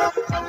Thank you.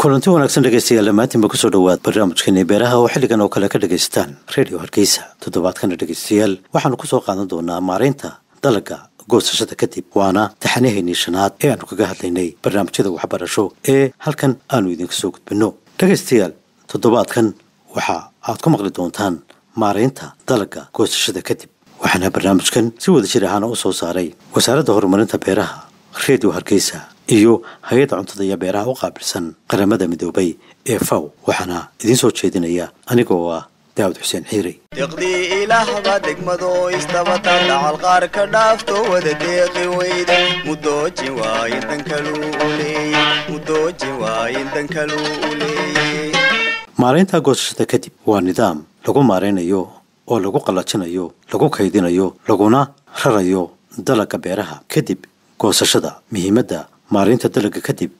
kulanti wanaagsan dhegaystayaal dhammaantiinba kusoo dhowaad barnaamijkeenii beeraha oo xilligan oo kale ka dhagaystaan redio hargeysa toddobaadkana dhegaystayaal waxaannu kusoo qaadan doonaa maaraynta dalagga goosashada kadib waana taxanahaynii shanaad ee aanu kaga hadlaynay barnaamijyada waxbarasho ee halkan aannu idinka soo gudbinno dhegaystayaal toddobaadkan waxa aad ku maqli doontaan maaraynta dalagga goosashada kadib waxaana barnaamijkan si wada jir ahaana u soo saaray wasaaradda horumarinta beeraha redio hargeysa iyo hay-adda cuntada iyo beeraha u qaabilsan qaramada midoobay ee faw waxaana idiin soo jeedinaya anigoo ah daawud xuseen xiiri maalinta goosashada kadib waa nidaam lagu maaraynayo oo lagu qallajinayo lagu kaydinayo laguna rarayo dalagga beeraha kadib goosashada muhiimadda maarinta dalagga kadib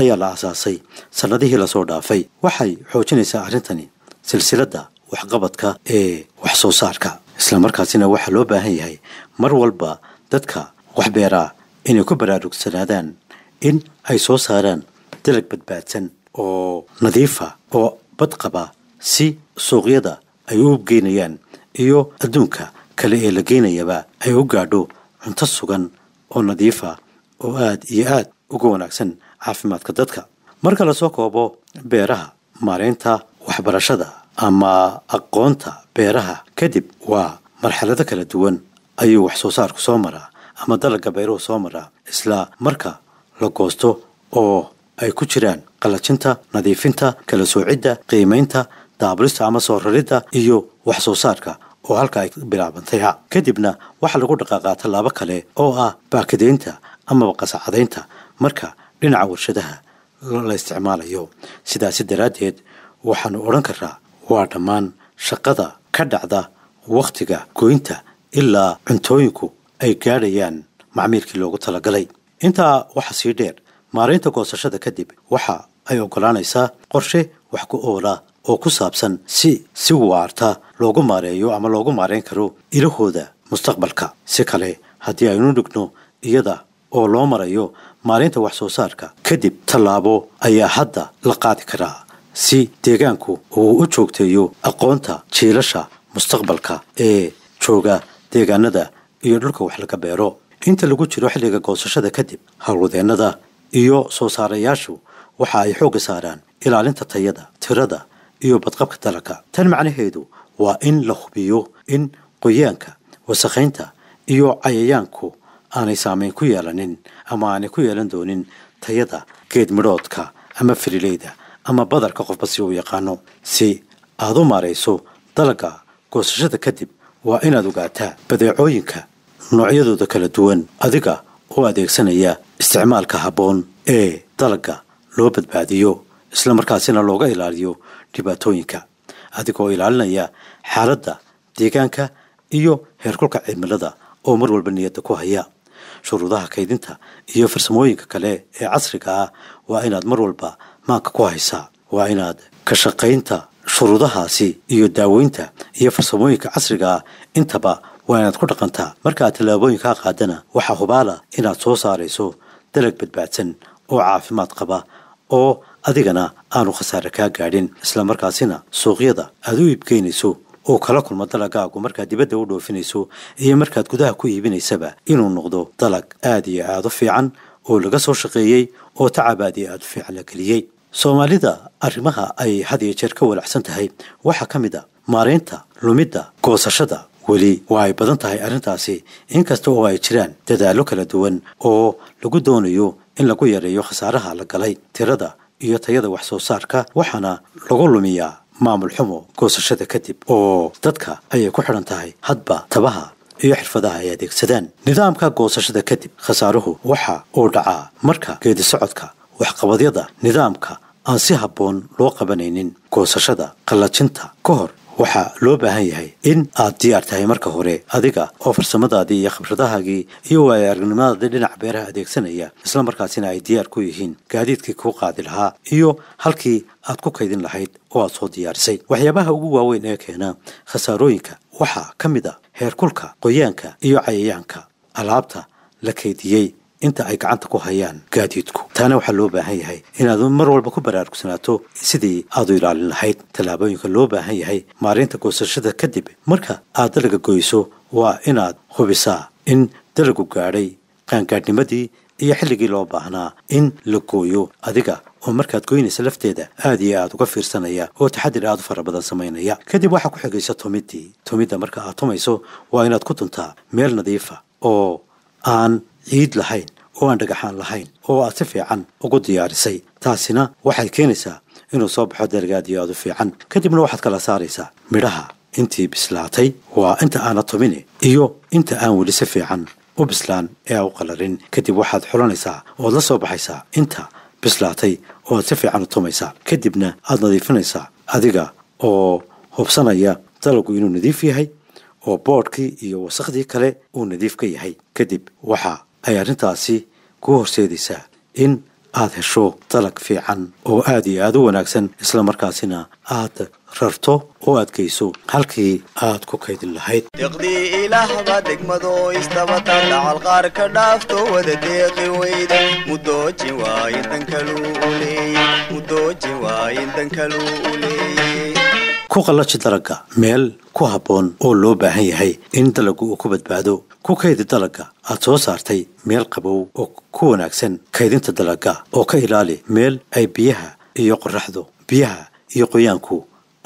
ayaa la aasaasay sannadihii lasoo dhaafay waxay xoojinaysaa arrintani silsiladda waxqabadka ee wax soo saarka isla markaasina waxaa loo baahan yahay mar walba dadka wax beeraa inay ku baraarugsanaadaan in ay soo saaraan dalag badbaadsan oo nadiifa ah, oo badqaba si suuqyada ay u geynayaan iyo adduunka kale ee la geynayaba ay u gaadho cunto sugan oo nadiifa oo aad iyo aad ugu wanaagsan caafimaadka dadka marka lasoo koobo beeraha maaraynta waxbarashada ama aqoonta beeraha kadib waa marxalado kala duwan ayuu waxsoo saarku soo maraa ama dalagga beeruhu soo maraa isla marka la goosto oo ay ku jiraan qalajinta nadiifinta kala soocidda qiimaynta daabulista ama soo raridda iyo wax soo saarka oo halka ay bilaabantayha kadibna waxaa lagu dhaqaaqaa tallaabo kale oo ah baakadaynta amaba qasacadaynta marka dhinaca warshadaha la isticmaalayo sidaasi daraaddeed waxaanu odhan karaa waa dhammaan shaqada ka dhacda wakhtiga goynta ilaa cuntooyinku ay gaadhayaan macmiilkii loogu talagalay intaa waxaa sii dheer maaraynta goosashada kadib waxa ay ogolaanaysaa qorshe wax ku oola oo ku saabsan si si waarta loogu maareeyo ama loogu maareyn karo ilahooda mustaqbalka si kale haddii aynu dhigno iyada oo loo marayo maalinta wax soo saarka kadib tallaabo ayaa hadda la qaadi karaa si deegaanku uu u joogteeyo aqoonta jiilasha mustaqbalka ee jooga deegaanada iyo dhulka wax laga beero inta lagu jiro xilliga goosashada kadib howlwadeennada iyo soo saarayaashu waxa ay xoogga saaraan ilaalinta tayada tirada iyo badqabka dalagga tan macnaheedu waa in la hubiyo in qoyaanka wasakhaynta iyo cayayaanku aanay saameyn ku yeelanin ama aanay ku yeelan doonin tayada geed midhoodka ama firileyda ama badarka qofba si uu yaqaano si aad u maarayso dalagga goosashada kadib waa inaad ogaataa badeecooyinka noocyadooda kala duwan adiga oo adeegsanaya isticmaalka habboon ee dalagga loo badbaadiyo isla markaasina looga ilaaliyo dhibaatooyinka adigoo ilaalinaya xaaladda deegaanka iyo heerkulka cimilada oo mar walba niyadda ku haya shuruudaha kaydinta iyo farsamooyinka kale ee casriga ah waa inaad mar walba maanka ku haysaa waa inaad ka shaqaynta shuruudahaasi iyo daaweynta iyo farsamooyinka casriga ah intaba waa inaad ku dhaqantaa markaad tallaabooyinkaa qaadana waxaa hubaala inaad soo saarayso dalag badbaadsan oo caafimaad qaba oo adigana aanu khasaare kaa gaadhin islamarkaasina suuqyada aada u iibgeynayso oo kala kulmo dalagaagu markaad dibadda u dhoofinayso iyo markaad gudaha ku iibinaysaba inuu noqdo dalag aad iyo aada u fiican oo laga soo shaqeeyey oo tacab aad iyo aad u fiican la geliyey soomaalida arrimaha ay had iyo jeer ka walaacsan tahay waxaa ka mid a ah maaraynta lumidda goosashada weli waa ay badan tahay arrintaasi inkasta oo ay jiraan dadaallo kala duwan oo lagu doonayo in lagu yareeyo khasaaraha la galay tirada iyo tayada wax soo saarka waxaana lagu lumiyaa maamul xumo goosashada kadib oo dadka ayay ku xidhan tahay hadba tabaha iyo xirfadaha ay adeegsadaan nidaamka goosashada kadib khasaaruhu waxa uu dhacaa marka geedi socodka waxqabadyada nidaamka aan si habboon loo qabanaynin goosashada qallajinta ka hor waxaa loo baahan yahay in aad diyaar tahay marka hore adiga oo farsamadaadii iyo khibradahaagii iyo waayo aragnimadadii dhinaca beeraha adeegsanaya isla markaasina ay diyaar ku yihiin gaadiidkii kuu qaadi lahaa iyo halkii aad ku kaydin lahayd oo aad soo diyaarisay waxyaabaha ugu waaweyn ee keena khasaarooyinka waxaa ka mid a ah heerkulka qoyaanka iyo cayayaanka alaabta la kaydiyey inta ay gacanta ku hayaan gaadiidku taana waxaa loo baahan yahay inaad mar walba ku baraarugsanaato sidii aadu ilaalin lahayd tallaabooyinka loo baahan yahay maalinta goosashada kadib marka aad dalaga goyso waa inaad hubisaa in dalagu gaadhay qaangaadhnimadii iyo xilligii loo baahnaa in la gooyo adiga oo markaad goynaysa lafteeda aad iyo aad uga fiirsanaya oo taxadir aad u fara badan samaynaya kadib waxaa ku xigaysa tumiddii tumidda marka aad tumayso waa inaad ku tuntaa meel nadiifa ah oo aan ciid lahayn oo aan dhagaxaan lahayn oo aad si fiican ugu diyaarisay taasina waxay keenaysaa inuu soo baxo dalgaadiyo aad u fiican kadibna waxaad kala saaraysaa midhaha intii bislaatay waa inta aana tumini iyo inta aan weli si fiican u bislaan ee aan u qalarin kadib waxaad xulanaysaa oad la soo baxaysaa inta bislaatay oo aad si fiican u tumaysaa kadibna aad nadiifinaysaa adiga oo hubsanaya dalagu inuu nadiif yahay oo boodhkii iyo wasakhdii kale uu nadiif ka yahay kadib waxaa ay arrintaasi ku horseedaysaa in aad hesho dalag fiican oo aad iyo aada u wanaagsan isla markaasina aad rarto oo aad geyso halkii aad ku kaydin lahayd deeqdii ilaahba degmado istabata dhacal qaar ka dhaafto wada deeqi weyda mudooji waaye dankalu uleeye mudooji waaye dankalu uleeye ku qallaji dalagga meel ku habboon oo loo baahan yahay in dalaggu uu ku badbaado ku kaydi dalagga aad soo saartay meel qabow oo ku wanaagsan kaydinta dalagga oo ka ilaali meel ay biyaha iyo qoraxdu biyaha iyo qoyaanku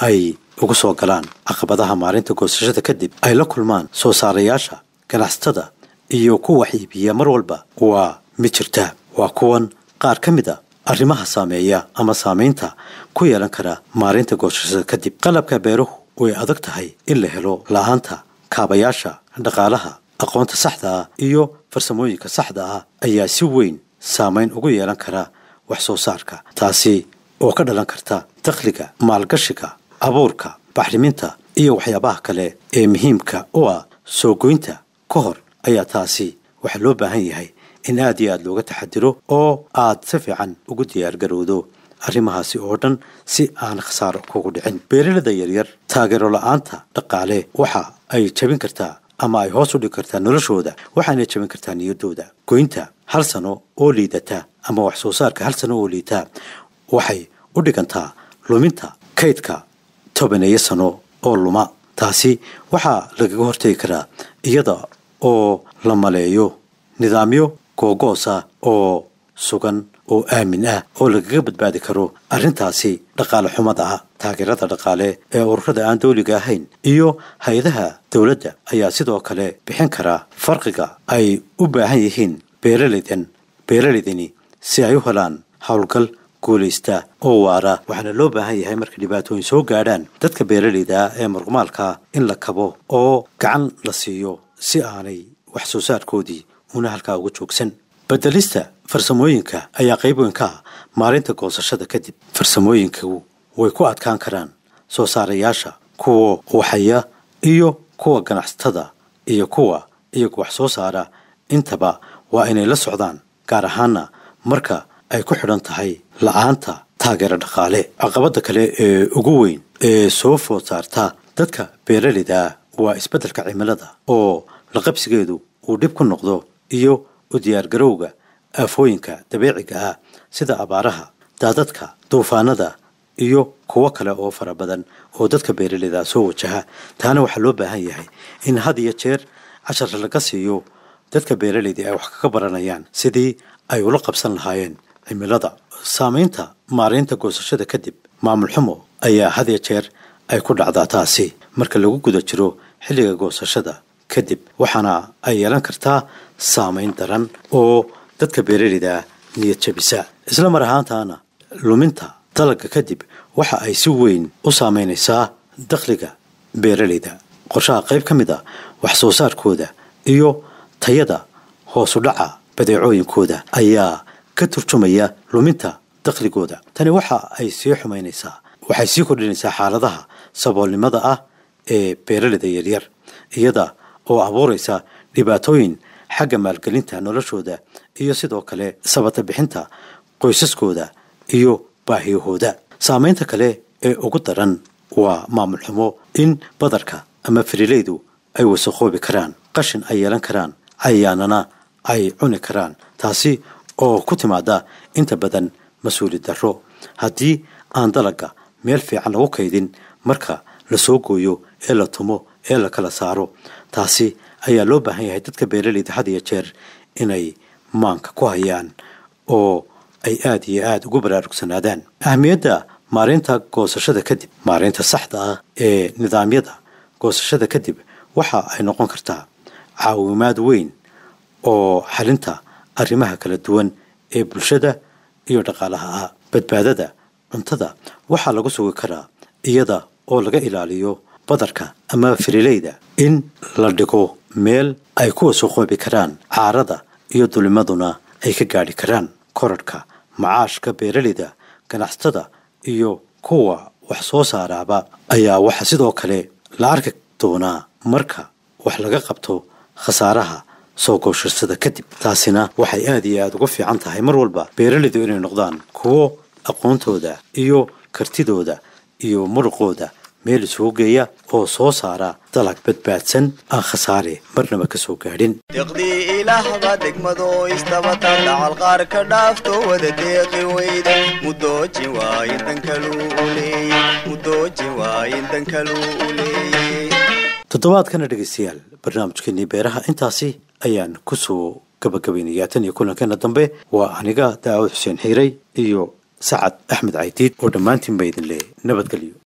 ay ugu soo galaan caqabadaha maalinta goosashada kadib ay la kulmaan soo saarayaasha ganacsatada iyo kuwa iibiya mar walba waa mid jirta waa kuwan qaar ka mid a ah arrimaha saameeya ama saameynta ku yeelan kara maalinta goosashada kadib qalabka beeruhu way adag tahay in la helo la-aanta kaabayaasha dhaqaalaha aqoonta saxda ah iyo farsamooyinka saxda ah ayaa si weyn saameyn ugu yeelan kara wax soo saarka taasi oo ka dhalan karta dakhliga maalgashiga abuurka baxriminta iyo waxyaabaha kale ee muhiimka u ah soo goynta ka hor ayaa taasi waxaa loo baahan yahay in aad iyo aad looga taxadiro oo aad si fiican ugu diyaargarowdo arrimahaasi oo dhan si aan khasaaro kugu dhicin beeralada yaryar taageero la-aanta dhaqaale waxa ay jabin kartaa ama ay hoos u dhigi kartaa noloshooda waxaanay jabin kartaa niyadooda goynta hal sano oo liidata ama wax soo saarka hal sano oo liitaa waxay u dhigantaa luminta kaydka tobaneeyo sano oo luma taasi waxaa lagaga hortegi karaa iyada oo la maleeyo nidaamyo googoos ah oo sugan oo aamin ah oo lagaga badbaadi karo arrintaasi dhaqaale xumada ah taageerada dhaqaale ee ururada aan dowliga ahayn iyo hay-adaha dowladda ayaa sidoo kale bixin karaa farqiga ay u baahan yihiin beeraleydan beeraleydani si ay u helaan howlgal guulaysta oo waara waxaana loo baahan yahay markay dhibaatooyin soo gaadhaan dadka beeraleyda ah ee margumaalka ah in la kabo oo gacan la siiyo si aanay wax soo saarkoodii una halkaa uga joogsan bedelista farsamooyinka ayaa qayb weyn ka ah maalinta goosashada kadib farsamooyinkagu way ku adkaan karaan soo saarayaasha kuwa waxaya iyo kuwa ganacsatada iyo kuwa iyagu wax soo saara intaba waa inay la socdaan gaar ahaana marka ay ku xidhan tahay la-aanta taageero dhaqaale caqabadda kale ee ugu weyn ee soo food saarta dadka beeraleyda waa isbeddelka cimilada oo laqabsigeedu uu dhib ku noqdo iyo u diyaargarowga aafooyinka dabiiciga ah sida abaaraha daadadka duufaanada iyo kuwo kale oo fara badan oo dadka beeraleyda soo wajaha taana waxaa loo baahan yahay in had iyo jeer cashar laga siiyo dadka beeraleyda ay wax kaga baranayaan sidii ay ula qabsan lahaayeen cimilada saameynta maaraynta goosashada kadib maamul xumo ayaa had iyo jeer ay ku dhacdaa taasi marka lagu guda jiro xilliga goosashada kadib waxaana ay yeelan kartaa saameyn daran oo dadka beeraleyda niyad jabisa isla mar ahaantaana luminta dalaga kadib waxa ay si weyn u saameynaysaa dakhliga beeraleyda qorshaha qayb ka mid a ah wax soo saarkooda iyo tayada hoosu dhaca badeecooyinkooda ayaa ka turjumaya luminta dakhligooda tani waxa ay sii xumaynaysaa waxay sii kordhinaysaa xaaladaha saboolnimada ah ee beeraleyda yaryar iyada oo abuuraysa dhibaatooyin xagga maalgelinta noloshooda iyo sidoo kale sabata bixinta qoysaskooda iyo baahiyahooda saamaynta kale ee ugu daran waa maamul xumo in badarka ama firileydu ay wasaqoobi karaan qashin ay yeelan karaan cayayaanana ay cuni karaan taasi oo ku timaada inta badan mas-uuli darro haddii aan dalagga meel fiican lagu kaydin marka lasoo gooyo ee la tumo ee la kala saaro taasi ayaa loo baahan yahay dadka beeraleyda had iyo jeer inay maanka ku hayaan oo ay aada iyo aada ugu baraarugsanaadaan ahmiyadda maareynta goosashada kadib maareynta saxda ah ee nidaamyada goosashada kadib waxa ay noqon kartaa caawimaad weyn oo xalinta arrimaha kala duwan ee bulshada iyo dhaqaalaha ah badbaadada cuntada waxaa lagu sugi karaa iyada oo laga ilaaliyo badarka ama firileyda in la dhigo meel ay kuwa soo qoobi karaan caarada iyo dulimaduna ay ka gaadhi karaan korarhka macaashka beeraleyda ganacsatada iyo kuwa wax soo saaraaba ayaa waxaa sidoo kale la arki doonaa marka wax laga qabto khasaaraha soo goosharsada kadib taasina waxay aada iyo aada ugu fiican tahay mar walba beeraleydu inay noqdaan kuwo aqoontooda iyo kartidooda iyo muruqooda meel soo geeya oo soo saara dalag badbaadsan aan khasaare marnaba ka soo gaadhin deeqdii ilaahba degmadoo istabata dhacal qaar ka dhaafto wada deeqi weyda mudooji waayin dankaluu u leeye mudooji waayin dankaluu u leeye toddobaadkana dhegaystayaal barnaamijkeenii beeraha intaasi ayaan ku soo gabagabaynayaa tan iyo kulankeena dambe waa aniga daawud xuseen xiiray iyo sacad axmed caydiid oo dhammaantiin ba idin le nabadgelyo